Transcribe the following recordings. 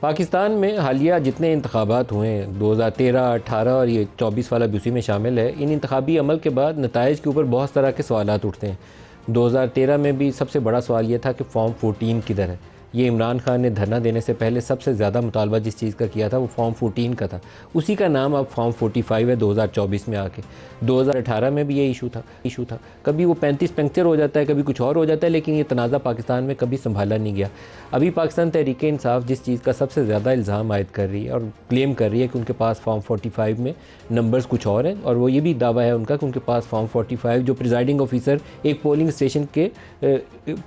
पाकिस्तान में हालिया जितने इंतबात हुए हैं दो हज़ार तेरह अठारह और ये चौबीस वाला भी उसी में शामिल है इन इंतबी अमल के बाद नतज के ऊपर बहुत तरह के सवाल उठते हैं दो हज़ार तेरह में भी सबसे बड़ा सवाल ये था कि फॉर्म फोटीन किधर है ये इमरान खान ने धरना देने से पहले सबसे ज़्यादा मुतालबा जिस चीज़ का किया था वो फॉर्म फोटीन का था उसी का नाम अब फॉर्म फोटी फाइव है दो हज़ार चौबीस में आके दो हज़ार अठारह में भी ये इशू था इशू था कभी वो पैंतीस पंक्चर हो जाता है कभी कुछ और हो जाता है लेकिन ये तनाज़ा पाकिस्तान में कभी संभाला नहीं गया अभी पाकिस्तान तहरीक इंसाफ जिस चीज़ का सबसे ज़्यादा इल्ज़ाम आयद कर रही है और क्लेम कर रही है कि उनके पास फॉर्म फोटी फाइव में नंबर्स कुछ और हैं और वो ये भी दावा है उनका कि उनके पास फॉर्म फोटी फाइव जो प्रिजाइडिंग ऑफिसर एक पोलिंग स्टेशन के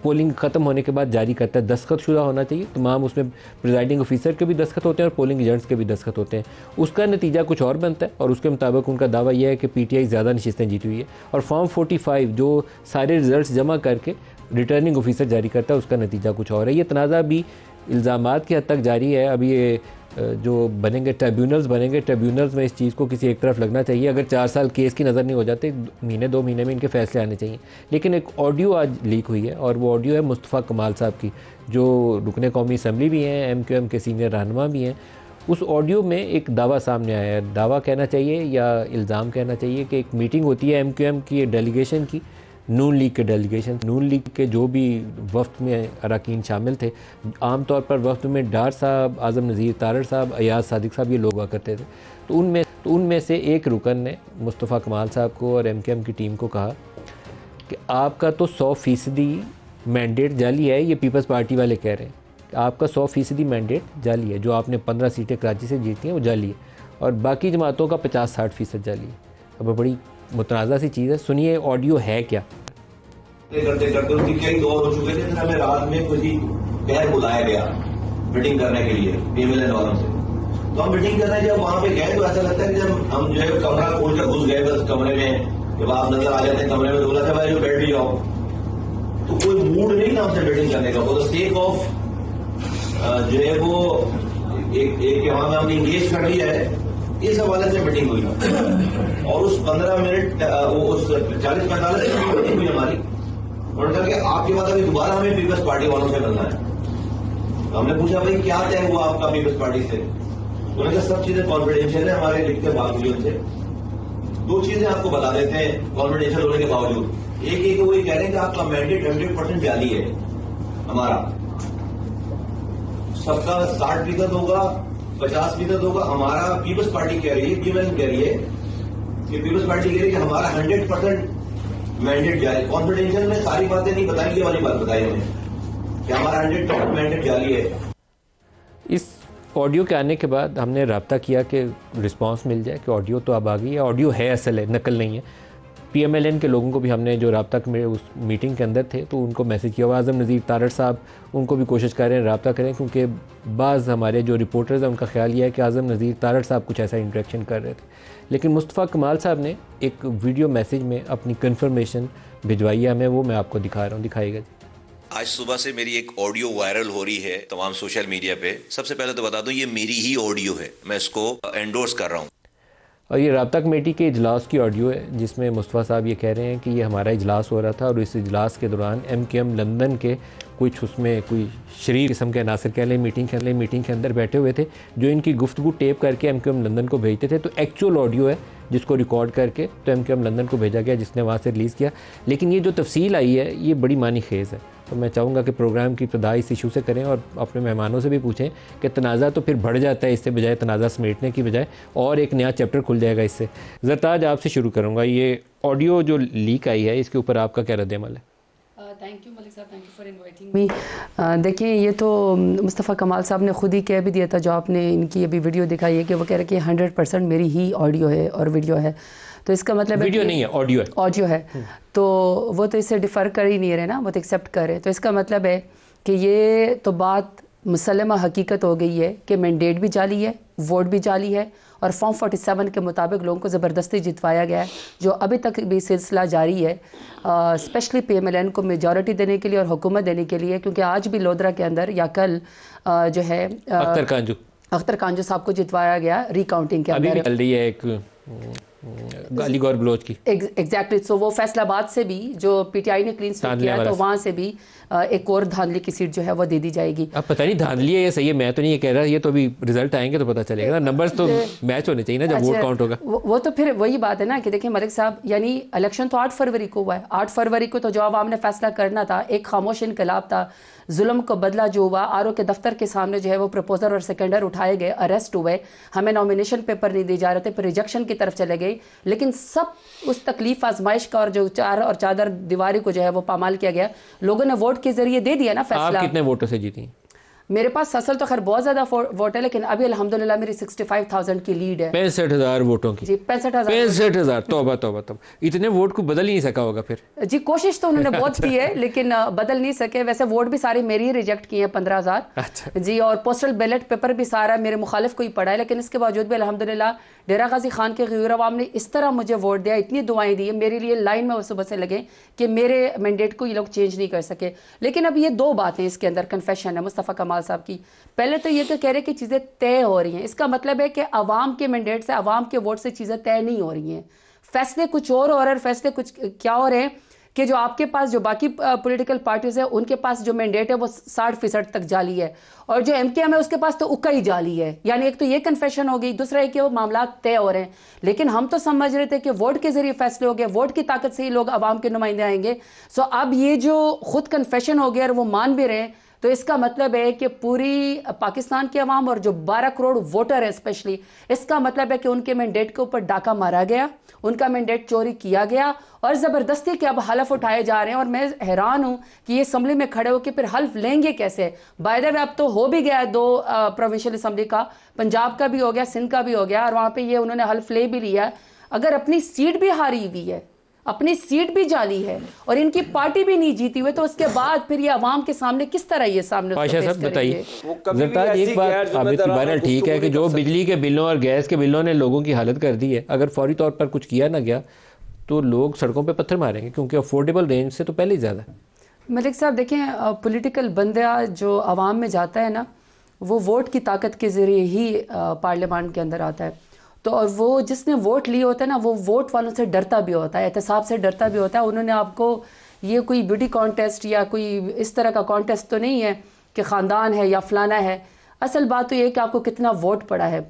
पोलिंग ख़त्म होने के बाद जारी करता है दस्खत शुदा जगह होना चाहिए तमाम उसमें प्रिजाइडिंग ऑफिसर के भी दस्खत होते हैं और पोलिंग एजेंट्स के भी दस्खत होते हैं उसका नतीजा कुछ और बनता है और उसके मुताबिक उनका दावा यह है कि पी टी आई ज़्यादा नशस्तें जीती हुई है और फॉर्म फोर्टी फाइव जो सारे रिजल्ट जमा करके रिटर्निंग ऑफिसर जारी करता है उसका नतीजा कुछ और है ये तनाज़ा भी इल्ज़ाम की हद तक जारी है अभी ये जो बनेंगे ट्रिब्यूनल्स बनेंगे ट्रिब्यूनल्स में इस चीज़ को किसी एक तरफ लगना चाहिए अगर चार साल केस की नज़र नहीं हो जाते महीने दो महीने में इनके फैसले आने चाहिए लेकिन एक ऑडियो आज लीक हुई है और वो ऑडियो है मुस्तफ़ा कमाल साहब की जो रुकने कौमी असम्बली भी हैं एम क्यू एम के सीनियर रहनमा भी हैं उस ऑडियो में एक दावा सामने आया है दावा कहना चाहिए या इल्ज़ाम कहना चाहिए कि एक मीटिंग होती है एम क्यू एम की डेलीगेशन की नून लीग के डेलीगेशन नून लीग के जो भी वफ्त में अरकान शामिल थे आमतौर पर वफ्त में डार साहब आज़म नज़ीर तारड़ साहब अयाज सादिक साहब ये लोग हुआ करते थे तो उनमें तो उनमें से एक रुकन ने मुस्तफ़ा कमाल साहब को और एम के एम की टीम को कहा कि आपका तो सौ फ़ीसदी मैंडेट जाली है ये पीपल्स पार्टी वाले कह रहे हैं आपका सौ फ़ीसदी मैंडेट जाली है जो आपने पंद्रह सीटें कराची से जीती हैं वो जाली है और बाकी जमातों का पचास साठ फ़ीसद जाली है अब बड़ी मुतनाज़ा सी चीज़ है सुनिए ऑडियो है क्या करते करते करते उसकी कई दौर हो चुके थे फिर हमें रात में कुछ ही गैर बुलाया गया मीटिंग करने के लिए पीएमएलएन वालों से तो हम मीटिंग करने जब वहां पे गए तो ऐसा लगता है कि जब हम जो है कमरा खोल कर घुस गए बस कमरे में जब आप नजर आ जाते हैं कमरे में तो बोला था भाई जो बैठ भी जाओ तो कोई मूड नहीं था हमसे मीटिंग करने का वो तो स्टेक ऑफ जो है वो एक एक के वहां में हमने इंगेज कर लिया है इस हवाले से मीटिंग हुई और उस पंद्रह मिनट उस चालीस पैंतालीस मीटिंग हुई हमारी उन्होंने कहा कि आपके बाद अभी दोबारा हमें पीपल्स पार्टी वालों से मिलना है तो हमने पूछा भाई क्या तय हुआ आपका पीपल्स पार्टी से उन्होंने कहा सब चीजें कॉन्फिडेंशियल है हमारे लिखते बावजूद थे दो चीजें आपको बता देते हैं कॉन्फिडेंशियल होने के बावजूद एक एक वो ये कह रहे हैं कि आपका मैंडेट हंड्रेड परसेंट जाली है हमारा सबका साठ फीसद होगा पचास फीसद होगा हमारा पीपल्स पार्टी कह रही है पीपल्स कह रही है कि पीपल्स पार्टी कह रही है कि हमारा हंड्रेड परसेंट मैंडेट क्या है कॉन्फिडेंशियल में सारी बातें नहीं बताई ये वाली बात बताई हमें कि हमारा टॉप मैंडेट जाली है इस ऑडियो के आने के बाद हमने रबता किया कि रिस्पांस मिल जाए कि ऑडियो तो अब आ गई है ऑडियो है असल है नकल नहीं है पीएमएलएन के लोगों को भी हमने जो रबता में उस मीटिंग के अंदर थे तो उनको मैसेज किया हुआ आज़म नज़ीर तारड़ साहब उनको भी कोशिश कर रहे हैं रबता करें क्योंकि बाज़ हमारे जो रिपोर्टर्स हैं उनका ख्याल यह है कि आज़म नज़ीर तारड़ साहब कुछ ऐसा इंट्रेक्शन कर रहे थे लेकिन मुस्तफ़ा कमाल साहब ने एक वीडियो मैसेज में अपनी कन्फर्मेशन भिजवाई है हमें वो मैं आपको दिखा रहा हूँ दिखाएगा जी आज सुबह से मेरी एक ऑडियो वायरल हो रही है तमाम सोशल मीडिया पे सबसे पहले तो बता दूं ये मेरी ही ऑडियो है मैं इसको एंडोर्स कर रहा हूँ और ये रबता कमेटी के इजलास की ऑडियो है जिसमें मुस्तफ़ा साहब ये कह रहे हैं कि ये हमारा इजलास हो रहा था और इस इजलास के दौरान एम के एम लंदन के कुछ उसमें कोई शरीर किस्म के अनासर कह लें मीटिंग कह लें मीटिंग के अंदर बैठे हुए थे जो इनकी गुफ्तु टेप करके एम क्यू एम लंदन को भेजते थे तो एक्चुअल ऑडियो है जिसको रिकॉर्ड करके तो एम क्यू एम लंदन को भेजा गया जिसने वहाँ से रिलीज़ किया लेकिन ये जो तफसील आई है ये बड़ी मानी खेज़ है तो मैं चाहूँगा कि प्रोग्राम की इब्तदा इस इशू से करें और अपने मेहमानों से भी पूछें कि तनाज़ा तो फिर बढ़ जाता है इससे बजाय तनाज़ा समेटने की बजाय और एक नया चैप्टर खुल जाएगा इससे जरताज आपसे शुरू करूँगा ये ऑडियो जो लीक आई है इसके ऊपर आपका क्या रद्द है थैंक यू मलिक साहब thank you for inviting me देखें ये तो um, मुस्तफ़ा कमाल साहब ने ख़ुद ही कह भी दिया था जो आपने इनकी अभी वीडियो दिखाई है कि वो कह रहे कि हंड्रेड परसेंट मेरी ही ऑडियो है और वीडियो है तो इसका मतलब वीडियो नहीं है ऑडियो है ऑडियो है हम्म। तो वो तो इससे डिफ़र कर ही नहीं रहे ना वो तो एक्सेप्ट कर रहे तो इसका मतलब है कि ये तो बात मुसलमा हकीकत हो गई है कि मैंडेट भी जाली है वोट भी जाली है और फॉर्म फोर्टी सेवन के मुताबिक लोगों को ज़बरदस्ती जितवाया गया है जो अभी तक भी सिलसिला जारी है specially P M L N को मेजॉरिटी देने के लिए और हुकूमत देने के लिए क्योंकि आज भी लोधरा के अंदर या कल आ, जो है अख्तर कांजू साहब को जितवाया गया रिकाउंटिंग के अंदर अभी है एक गाली गौर बलोच की एग्जैक्टली सो वो फैसलाबाद से भी जो पीटीआई ने क्लीन स्वीप किया तो वहाँ से भी एक और धांधली की सीट जो है वो दे दी जाएगी अब पता नहीं धांधली है या सही है मैं तो नहीं ये कह रहा ये तो अभी रिजल्ट आएंगे तो पता चलेगा ना नंबर्स तो मैच होने चाहिए ना जब वोट काउंट अच्छा, होगा वो तो फिर वही बात है ना कि देखिए मलिक साहब यानी इलेक्शन तो आठ फरवरी को हुआ है आठ फरवरी को तो जो आवाम ने फैसला करना था एक खामोश इनकलाब था जुल्म को बदला जो हुआ आर के दफ्तर के सामने जो है वो प्रपोजल और सेकेंडर उठाए गए अरेस्ट हुए हमें नॉमिनेशन पेपर नहीं दिए जा रहे थे फिर रिजेक्शन की तरफ चले गए लेकिन सब उस तकलीफ आजमाइश का और जो चार और चादर दीवारी को जो है वो पामाल किया गया लोगों ने वोट वोट के जरिए दे दिया ना फैसला आप कितने वोटों से जीती मेरे पास असल तो खैर बहुत ज्यादा वोट है लेकिन अभी अल्हम्दुलिल्लाह मेरी 65,000 की लीड है पैंसठ हजार वोटों की जी पैंसठ हजार पैंसठ हजार तोबा तोबा तोबा इतने वोट को बदल नहीं सका होगा फिर जी कोशिश तो उन्होंने बहुत की है लेकिन बदल नहीं सके वैसे वोट भी सारे मेरे ही रिजेक्ट किए हैं पंद्रह हजार अच्छा। जी और पोस्टल बैलेट पेपर भी सारा मेरे मुखालिफ को ही पड़ा है लेकिन इसके बावजूद भी अलहमदुल्ला डेरा गाजी खान के गयूर आवाम ने इस तरह मुझे वोट दिया इतनी दुआएं दी मेरे लिए लाइन में सुबह से लगे कि मेरे मैंडेट को ये लोग चेंज नहीं कर सके लेकिन अब ये दो बातें इसके अंदर कन्फेशन है मुस्तफ़ा कमाल साहब की पहले तो ये तो कह रहे कि चीज़ें तय हो रही हैं इसका मतलब है कि आवाम के मैंडेट से आवाम के वोट से चीज़ें तय नहीं हो रही हैं फैसले कुछ और हो रहे हैं फैसले कुछ क्या हो रहे हैं कि जो आपके पास जो बाकी पॉलिटिकल पार्टीज है उनके पास जो मैंडेट है वो साठ फीसद तक जाली है और जो एम के एम है उसके पास तो उक्का ही जाली है यानी एक तो ये कन्फेशन हो गई दूसरा है कि वो मामला तय हो रहे हैं लेकिन हम तो समझ रहे थे कि वोट के जरिए फैसले हो गए वोट की ताकत से ही लोग आवाम के नुमाइंदे आएंगे सो अब ये जो खुद कन्फेशन हो गया और वो मान भी रहे हैं तो इसका मतलब है कि पूरी पाकिस्तान के अवाम और जो बारह करोड़ वोटर हैं स्पेशली इसका मतलब है कि उनके मैंडेट के ऊपर डाका मारा गया उनका मैंडेट चोरी किया गया और ज़बरदस्ती के अब हलफ उठाए जा रहे हैं और मैं हैरान हूँ कि ये असम्बली में खड़े होकर फिर हल्फ लेंगे कैसे बाय द वे अब तो हो भी गया दो प्रोविंशियल असम्बली का पंजाब का भी हो गया सिंध का भी हो गया और वहाँ पर ये उन्होंने हल्फ ले भी लिया अगर अपनी सीट भी हारी हुई है अपनी सीट भी जाली है और इनकी पार्टी भी नहीं जीती हुई तो उसके बाद फिर ये आवाम के सामने किस तरह ये सामने बताइए तो ठीक है कि जो बिजली के बिलों और गैस के बिलों ने लोगों की हालत कर दी है अगर फौरी तौर पर कुछ किया ना गया तो लोग सड़कों पर पत्थर मारेंगे क्योंकि अफोर्डेबल रेंज से तो पहले ही ज़्यादा मलिक साहब देखें पोलिटिकल बंदा जो आवाम में जाता है ना वो वोट की ताकत के ज़रिए ही पार्लियामान के अंदर आता है तो और वो जिसने वोट लिए होता है ना वो वोट वालों से डरता भी होता है एहतसाब से डरता भी होता है उन्होंने आपको ये कोई ब्यूटी कॉन्टेस्ट या कोई इस तरह का कॉन्टेस्ट तो नहीं है कि ख़ानदान है या फलाना है असल बात तो ये कि आपको कितना वोट पड़ा है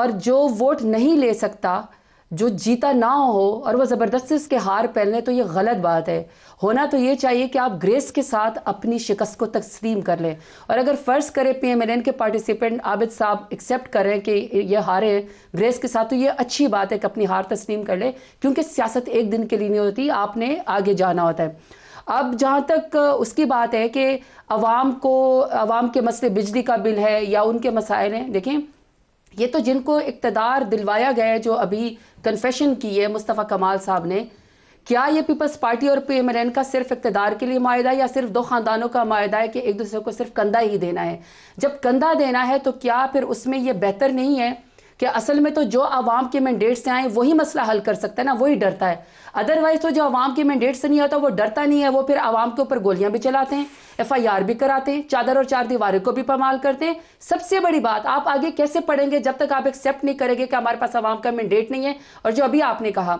और जो वोट नहीं ले सकता जो जीता ना हो और वो ज़बरदस्ती उसके हार पहन लें तो ये गलत बात है होना तो ये चाहिए कि आप ग्रेस के साथ अपनी शिकस्त को तस्लीम कर लें और अगर फ़र्ज़ करें पी एम एल एन के पार्टिसिपेंट आबिद साहब एक्सेप्ट करें कि यह हारे ग्रेस के साथ तो ये अच्छी बात है कि अपनी हार तस्लीम कर लें क्योंकि सियासत एक दिन के लिए नहीं होती आपने आगे जाना होता है अब जहाँ तक उसकी बात है कि अवाम को अवाम के मसले बिजली का बिल है या उनके मसाइल हैं देखें ये तो जिनको इकतदार दिलवाया गया है जो अभी कन्फेशन की है मुस्तफ़ा कमाल साहब ने क्या ये पीपल्स पार्टी और पी एम एन का सिर्फ इकतदार के लिए माहा या सिर्फ दो ख़ानदानों का माहा है कि एक दूसरे को सिर्फ कंधा ही देना है जब कंधा देना है तो क्या फिर उसमें यह बेहतर नहीं है कि असल में तो जो आवाम के मैंडेट से आए वही मसला हल कर सकता है ना वही डरता है अदरवाइज तो जो आवाम के मैंडेट से नहीं आता वो डरता नहीं है वो फिर आवाम के ऊपर गोलियां भी चलाते हैं एफ आई आर भी कराते हैं चादर और चार दीवारों को भी पमाल करते हैं सबसे बड़ी बात आप आगे कैसे पढ़ेंगे जब तक आप एक्सेप्ट नहीं करेंगे कि हमारे पास आवाम का मैंडेट नहीं है और जो अभी आपने कहा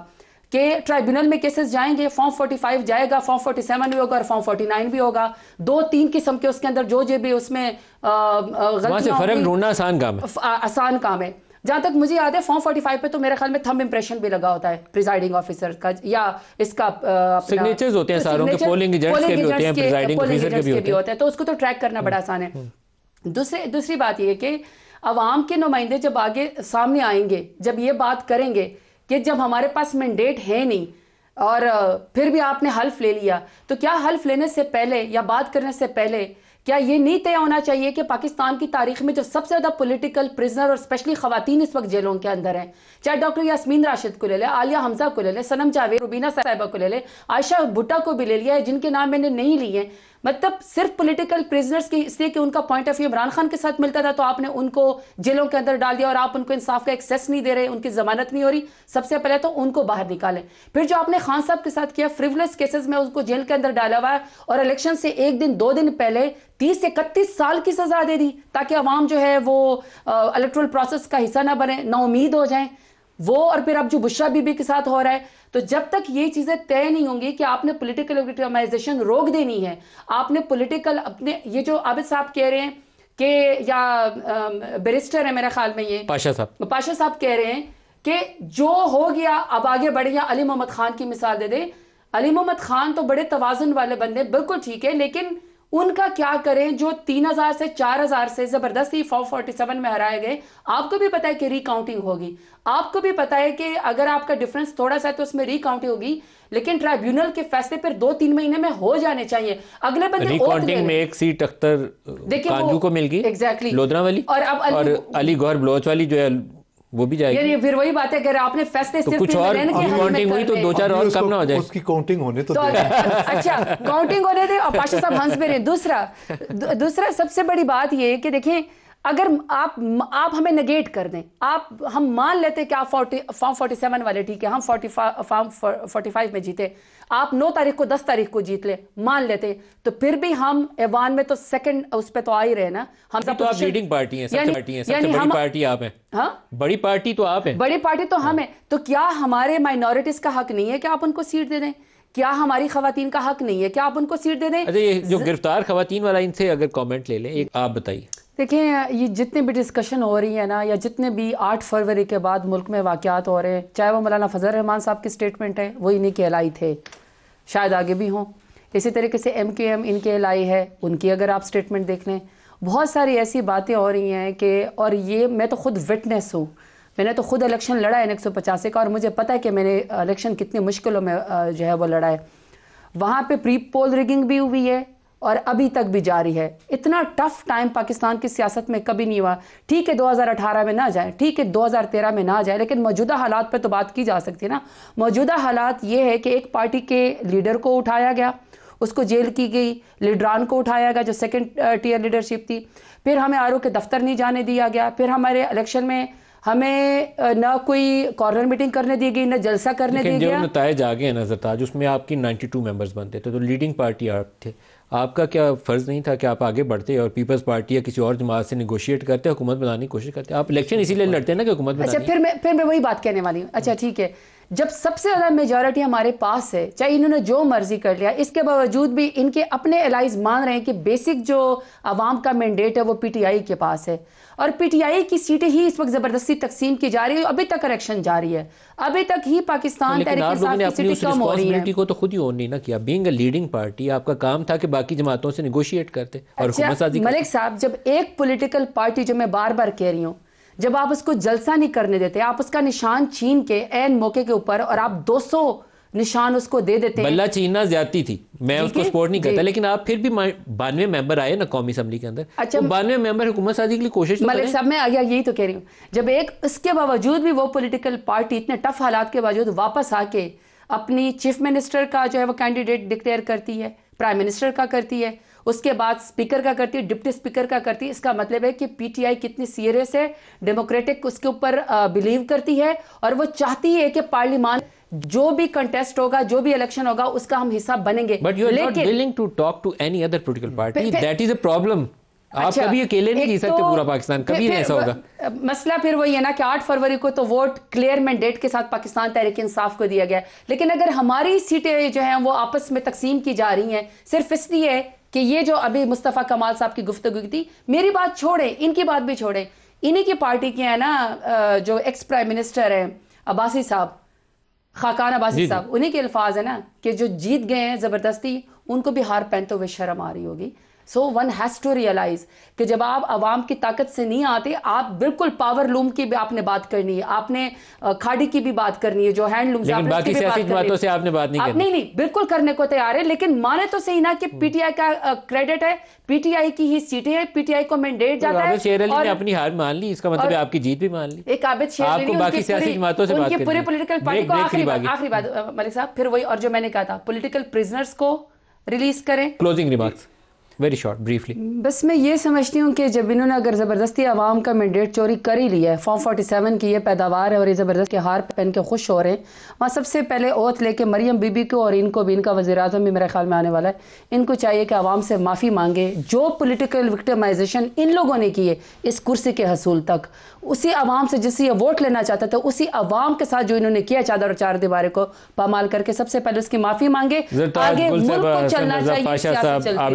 कि ट्राइब्यूनल में केसेस जाएंगे फॉर्म 45 जाएगा फॉर्म 47 भी होगा और फॉर्म 49 भी होगा दो तीन किस्म के उसके अंदर जो जो भी उसमें आ, आ, ढूंढना आसान काम है आसान काम है जहां तक मुझे याद है फॉर्म फोर्टी फाइव पे तो मेरे ख्याल में थम इंप्रेशन भी लगा होता है प्रिजाइडिंग ऑफिसर का या इसका सिग्नेचर्स होते हैं सारों के पोलिंग एजेंट्स के भी होते हैं प्रिजाइडिंग ऑफिसर के भी होते हैं तो उसको तो ट्रैक करना बड़ा आसान है हम्म, हम्म। दूसरे दूसरी बात यह कि अवाम के नुमाइंदे जब आगे सामने आएंगे जब ये बात करेंगे कि जब हमारे पास मैंडेट है नहीं और फिर भी आपने हल्फ ले लिया तो क्या हल्फ लेने से पहले या बात करने से पहले क्या ये नहीं तय होना चाहिए कि पाकिस्तान की तारीख में जो सबसे ज़्यादा पॉलिटिकल प्रिजनर और स्पेशली खातन इस वक्त जेलों के अंदर हैं चाहे डॉक्टर यासमीन राशिद को ले लें आलिया हमजा को ले लें सनम जावेद रुबीना साहबा को ले लें आयशा भुट्टा को भी ले लिया है जिनके नाम मैंने नहीं लिए मतलब सिर्फ पॉलिटिकल प्रिजनर्स के इसलिए कि उनका point of view Imran Khan के साथ मिलता था तो आपने उनको जेलों के अंदर डाल दिया और आप उनको इंसाफ का एक्सेस नहीं दे रहे उनकी जमानत नहीं हो रही सबसे पहले तो उनको बाहर निकालें फिर जो आपने खान साहब के साथ किया फ्रिवलेस केसेस में उनको जेल के अंदर डाला हुआ है और इलेक्शन से एक दिन दो दिन पहले तीस से इकतीस साल की सजा दे दी ताकि अवाम जो है वो इलेक्ट्रल प्रोसेस का हिस्सा ना बने ना उम्मीद हो जाए वो और फिर अब जो बुशरा बीबी के साथ हो रहा है तो जब तक ये चीज़ें तय नहीं होंगी कि आपने पोलिटिकल ऑर्गेनाइजेशन रोक देनी है आपने पोलिटिकल अपने ये जो आबिद साहब कह रहे हैं कि या बेरिस्टर है मेरे ख्याल में ये पाशा साहब पाशा साहब कह रहे हैं कि जो हो गया अब आगे बढ़े या अली मोहम्मद खान की मिसाल दे दे अली मोहम्मद खान तो बड़े तोजन वाले बंदे बिल्कुल ठीक है लेकिन उनका क्या करें जो 3000 से 4000 से जबरदस्ती फॉर्म में हराए गए आपको भी पता है कि रिकाउंटिंग होगी आपको भी पता है कि अगर आपका डिफरेंस थोड़ा सा है तो उसमें रिकाउंटिंग होगी लेकिन ट्राइब्यूनल के फैसले पर दो तीन महीने में हो जाने चाहिए अगले बंदे रिकाउंटिंग में एक सीट अख्तर देखिए को मिल गई एग्जैक्टली लोधरा वाली और अब अली, अली गौर बलोच वाली जो है वो भी जाएगी ये फिर वही बात है कह आपने फैसले तो कुछ और काउंटिंग हुई तो दो चार और कम ना हो जाए उसकी काउंटिंग होने तो, तो अच्छा काउंटिंग होने दे और पाशा साहब हंस पे रहे दूसरा दूसरा सबसे बड़ी बात ये कि देखें अगर आप आप हमें नेगेट कर दें आप हम मान लेते कि आप फोर्टी फॉर्म फोर्टी सेवन वाले ठीक है हम फोर्टी फॉर्म फोर्टी फाइव में जीते आप नौ तारीख को दस तारीख को जीत ले मान लेते तो फिर भी हम ऐवान में तो सेकंड उस पर तो आ ही रहे ना हम तो आप लीडिंग पार्टी हैं सबसे पार्टी हैं सबसे बड़ी पार्टी आप हैं हाँ बड़ी पार्टी तो आप हैं बड़ी पार्टी तो हम हाँ। हैं तो क्या हमारे माइनॉरिटीज का हक नहीं है कि आप उनको सीट दे दें क्या हमारी खातन का हक नहीं है क्या आप उनको सीट दे दें अरे अच्छा, जो गिरफ्तार खातन वाला इनसे अगर कमेंट ले लें आप बताइए देखें ये जितने भी डिस्कशन हो रही है ना या जितने भी आठ फरवरी के बाद मुल्क में वाक़ात हो रहे हैं चाहे वो मौलाना फजल रहमान साहब की स्टेटमेंट है वो इन्हीं के एलाई थे शायद आगे भी हों इसी तरीके से एम के एम इनके आई है उनकी अगर आप स्टेटमेंट देख लें बहुत सारी ऐसी बातें हो रही हैं कि और ये मैं तो ख़ुद विटनेस हूँ मैंने तो खुद इलेक्शन लड़ा है एक सौ पचासी का और मुझे पता है कि मैंने इलेक्शन कितनी मुश्किलों में जो है वो लड़ा है वहाँ पर प्री पोल रिगिंग भी हुई है और अभी तक भी जारी है इतना टफ टाइम पाकिस्तान की सियासत में कभी नहीं हुआ ठीक है 2018 में ना जाए ठीक है 2013 में ना जाए लेकिन मौजूदा हालात पर तो बात की जा सकती है ना मौजूदा हालात ये है कि एक पार्टी के लीडर को उठाया गया उसको जेल की गई लीडरान को उठाया गया जो सेकेंड टीयर लीडरशिप थी फिर हमें आर के दफ्तर नहीं जाने दिया गया फिर हमारे इलेक्शन में हमें ना कोई कॉर्नर मीटिंग करने दी गई ना जलसा करने दी गया नतज आ गए नजर था उसमें आपकी 92 मेम्बर्स बनते थे तो लीडिंग तो पार्टी आप थे आपका क्या फ़र्ज़ नहीं था कि आप आगे बढ़ते और पीपल्स पार्टी या किसी और जमात से निगोशिएट करते हुकूमत बनाने की कोशिश करते आप इलेक्शन इसीलिए लड़ते हैं ना कि हुकूमत अच्छा फिर मैं फिर मैं वही बात कहने वाली हूँ अच्छा ठीक है जब सबसे ज़्यादा मेजोरिटी हमारे पास है चाहे इन्होंने जो मर्जी कर लिया इसके बावजूद भी इनके अपने एलाइज मान रहे हैं कि बेसिक जो आवाम का मैंडेट है वो पीटीआई के पास है और पीटीआई की सीटें ही इस वक्त ज़बरदस्ती तकसीम की जा रही है अभी तक करेक्शन जारी है अभी तक ही पाकिस्तान को तो खुद ही ओन नहीं ना किया बींग लीडिंग पार्टी आपका काम था कि बाकी जमातों से निगोशिएट करते और अच्छा, मलिक साहब जब एक पोलिटिकल पार्टी जो मैं बार बार कह रही हूँ जब आप उसको जलसा नहीं करने देते आप उसका निशान छीन के एन मौके के ऊपर और आप 200 निशान उसको दे देते बल्ला छीनना ज्यादा थी मैं उसको सपोर्ट नहीं करता लेकिन आप फिर भी बानवे मेंबर आए ना कौमी असम्बली के अंदर अच्छा तो बानवे मेंबर हुकूमत साजी के लिए कोशिश तो मलिक सब मैं आगे यही तो कह रही हूँ जब एक इसके बावजूद भी वो पोलिटिकल पार्टी इतने टफ हालात के बावजूद वापस आके अपनी चीफ मिनिस्टर का जो है वो कैंडिडेट डिक्लेयर करती है प्राइम मिनिस्टर का करती है उसके बाद स्पीकर का करती है डिप्टी स्पीकर का करती है इसका मतलब है कि पीटीआई कितनी सीरियस है डेमोक्रेटिक उसके ऊपर बिलीव करती है और वो चाहती है कि पार्लियामान जो भी कंटेस्ट होगा जो भी इलेक्शन होगा उसका हम हिस्सा बनेंगे but you are not willing to talk to any other political party that is a problem आप अच्छा, कभी अकेले नहीं जी सकते तो, पूरा पाकिस्तान कभी नहीं ऐसा होगा मसला फिर वही है ना कि 8 फरवरी को तो वोट क्लियर मैंडेट के साथ पाकिस्तान तहरीक इंसाफ को दिया गया लेकिन अगर हमारी सीटें जो है वो आपस में तकसीम की जा रही हैं सिर्फ इसलिए कि ये जो अभी मुस्तफ़ा कमाल साहब की गुफ्तु थी मेरी बात छोड़ें इनकी बात भी छोड़ें इन्हीं की पार्टी के हैं ना जो एक्स प्राइम मिनिस्टर हैं अब्बासी साहब खाकान अब्बासी साहब उन्हीं के अल्फाज है ना कि जो जीत गए हैं ज़बरदस्ती उनको भी हार पहनते तो हुए शर्म आ रही होगी so one has to realise कि जब आप आवाम की ताकत से नहीं आते आप बिल्कुल पावर लूम की भी आपने बात करनी है आपने खाड़ी की भी बात करनी है जो हैंडलूम से बाकी सियासी जमातों से आपने बात नहीं आप नहीं नहीं बिल्कुल करने को तैयार है लेकिन माने तो सही ना कि पीटीआई हम्म। का क्रेडिट है पीटीआई की ही सीटें हैं पीटीआई को मैंडेट तो जाता है शेर अपनी हार मान ली इसका मतलब आपकी जीत भी मान ली एक आबिद शेर से पूरे पोलिटिकल पार्टी को आखिरी बात आखिरी बात मलिक साहब फिर वही और जो मैंने कहा था पोलिटिकल प्रिजनर्स को रिलीज करें closing remarks very short briefly बस मैं ये समझती हूँ कि जब इन्होंने अगर ज़बरदस्ती आवाम का मैंडेट चोरी कर ही लिया है फॉर्म फोर्टी सेवन की ये पैदावार है और ये ज़बरदस्त के हार पहन के खुश हो रहे हैं वहाँ सबसे पहले ओत लेके मरियम बीबी को और इनको भी इनका वजी अजम भी मेरे ख्याल में आने वाला है इनको चाहिए कि आवाम से माफ़ी मांगे जो पोलिटिकल विक्टमाइजेशन इन लोगों ने किए इस कुर्सी के हसूल तक उसी आवाम से जिससे ये वोट लेना चाहता था उसी आवाम के साथ जो इन्होंने किया चादर और चार दीवार को पामाल करके सबसे पहले उसकी माफ़ी मांगे आगे चलना चाहिए